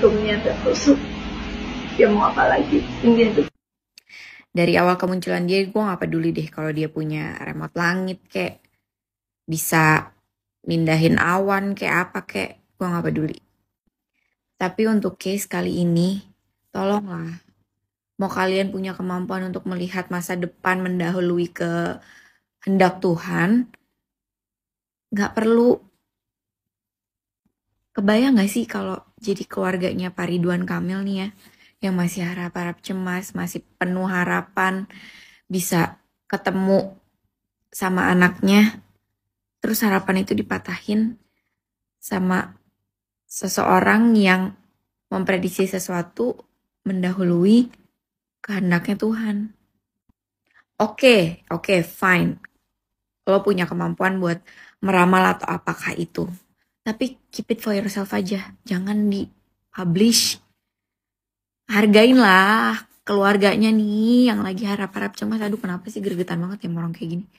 jantungnya udah busuk ya mau apa lagi ini tuh dari awal kemunculan dia gue gak peduli deh kalau dia punya remote langit kayak bisa mindahin awan kayak apa kayak gue gak peduli tapi untuk case kali ini tolonglah mau kalian punya kemampuan untuk melihat masa depan mendahului ke hendak Tuhan Gak perlu kebayang gak sih kalau jadi keluarganya Pak Ridwan Kamil nih ya, yang masih harap-harap cemas, masih penuh harapan bisa ketemu sama anaknya, terus harapan itu dipatahin sama seseorang yang memprediksi sesuatu mendahului kehendaknya Tuhan. Oke, okay, oke, okay, fine. Lo punya kemampuan buat meramal atau apakah itu tapi keep it for yourself aja jangan di publish hargain lah keluarganya nih yang lagi harap-harap cemas aduh kenapa sih gergetan banget ya orang kayak gini